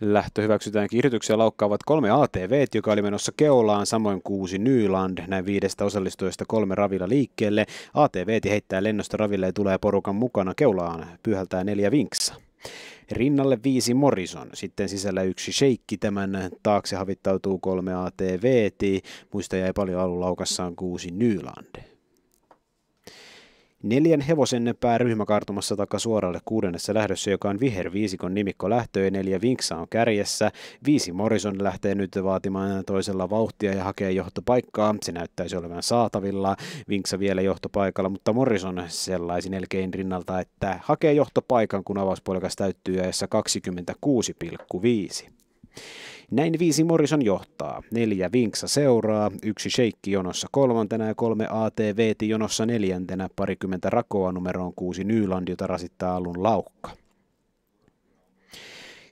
Lähtö hyväksytään kirjoituksia laukkaavat kolme ATV, joka oli menossa keulaan, samoin kuusi Nyland. Näin viidestä osallistujasta kolme ravilla liikkeelle. ATV heittää lennosta raville ja tulee porukan mukana keulaan. Pyhältää neljä vinksa. Rinnalle viisi Morrison, sitten sisällä yksi sheikki, tämän taakse havittautuu kolme ATV, muista jäi paljon alulaukassaan kuusi Nyland. Neljän hevosen pääryhmä kartumassa takasuoralle kuudennessa lähdössä, joka on viherviisikon nimikko lähtöön, neljä Vinksa on kärjessä. Viisi Morrison lähtee nyt vaatimaan toisella vauhtia ja hakee johtopaikkaa. Se näyttäisi olevan saatavilla. Vinksa vielä johtopaikalla, mutta Morrison sellaisin elkein rinnalta, että hakee johtopaikan, kun avauspuolikas täyttyy ajassa 26,5. Näin viisi Morrison johtaa, neljä Vinksa seuraa, yksi Sheikki jonossa kolmantena ja kolme ATV jonossa neljäntenä, parikymmentä rakoa numeroon kuusi Nyland, jota rasittaa alun laukka.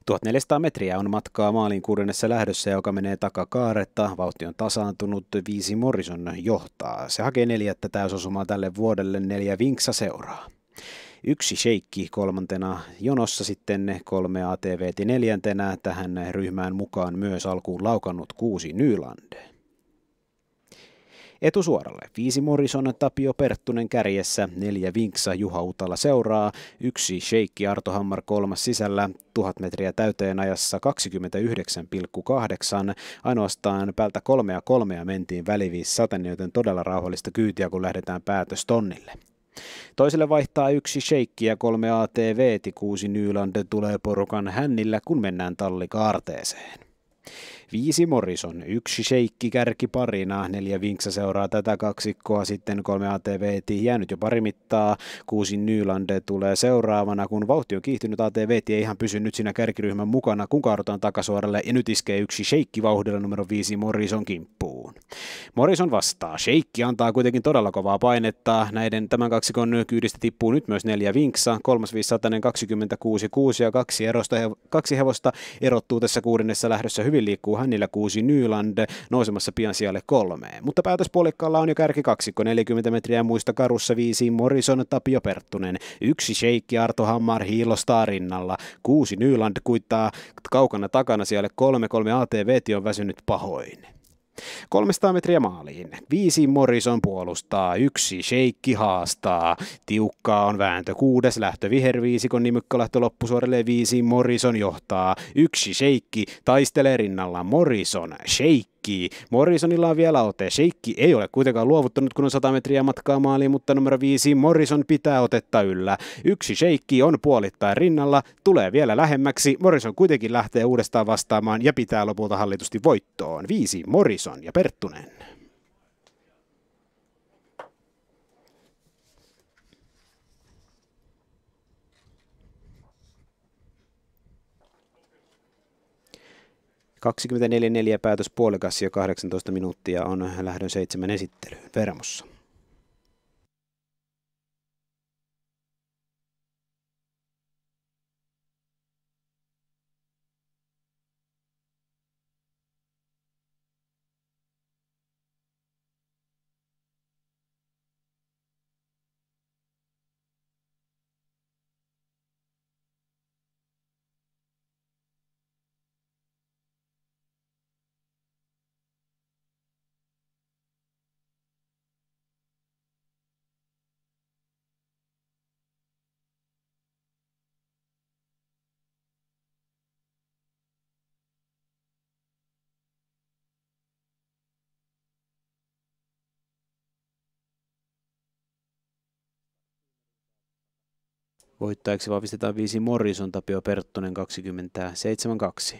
1400 metriä on matkaa maalin kuudennessa lähdössä, joka menee takakaaretta. Vauhti on tasaantunut, viisi Morrison johtaa. Se hakee neljättä täysosumaa tälle vuodelle, neljä Vinksa seuraa yksi sheikki kolmantena jonossa sitten kolme atv neljäntenä tähän ryhmään mukaan myös alkuun laukannut kuusi Nylande. Etusuoralle viisi Morrison Tapio Perttunen kärjessä, neljä Vinksa Juha Utala seuraa, yksi Sheikki Arto Hammar kolmas sisällä, tuhat metriä täyteen ajassa 29,8. Ainoastaan päältä kolmea kolmea mentiin väliviisi joten todella rauhallista kyytiä, kun lähdetään päätös tonnille. Toiselle vaihtaa yksi sheikki ja kolme ATV, kuusi Nylander tulee porukan hännillä, kun mennään tallikaarteeseen. Viisi Morrison, yksi sheikki kärki parina, neljä Vinksa seuraa tätä kaksikkoa, sitten kolme ATV jäänyt jo pari mittaa, kuusi Nylande tulee seuraavana, kun vauhti on kiihtynyt, ATV ei ihan pysy nyt siinä kärkiryhmän mukana, kun kaadutaan takasuoralle ja nyt iskee yksi sheikki vauhdilla numero viisi Morrison kimppu. Morrison vastaa. Sheikki antaa kuitenkin todella kovaa painetta. Näiden tämän kaksikon kyydistä tippuu nyt myös neljä vinksa. Kolmas 26 kuusi ja kaksi, erosta, kaksi hevosta erottuu tässä kuudennessa lähdössä. Hyvin liikkuu hänillä kuusi Nyland nousemassa pian sijalle kolmeen. Mutta päätöspuolikkaalla on jo kärki kaksikko 40 metriä muista karussa viisi Morrison Tapio Perttunen. Yksi Sheikki Arto Hammar hiilostaa rinnalla. Kuusi Nyland kuittaa kaukana takana siellä kolme kolme ATV on väsynyt pahoin. 300 metriä maaliin. Viisi Morrison puolustaa, yksi Sheikki haastaa. Tiukkaa on vääntö kuudes lähtö viherviisikon nimykkä lähtö loppusuorelle viisi Morrison johtaa. Yksi Sheikki taistelee rinnalla Morrison, Sheikki Sheikki. Morrisonilla on vielä ote. Sheikki ei ole kuitenkaan luovuttanut, kun on 100 metriä matkaa maaliin, mutta numero 5 Morrison pitää otetta yllä. Yksi Sheikki on puolittain rinnalla, tulee vielä lähemmäksi. Morrison kuitenkin lähtee uudestaan vastaamaan ja pitää lopulta hallitusti voittoon. Viisi Morrison ja Perttunen. 24-4 päätös puolikas ja 18 minuuttia on lähdön seitsemän esittely Vermossa. Voittajaksi vahvistetaan viisi Morrison Tapio Perttonen 27-2.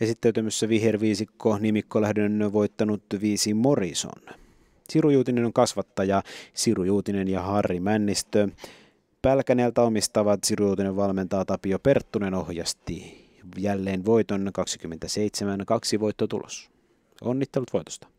esittäytymyssä viherviisikko nimikkolähdön voittanut viisi Morrison. Siru Juutinen on kasvattaja, Siru Juutinen ja Harri Männistö. Pälkäneltä omistavat Siru Juutinen valmentaa Tapio Perttunen ohjasti. Jälleen voiton 27, kaksi voittotulos. Onnittelut voitosta.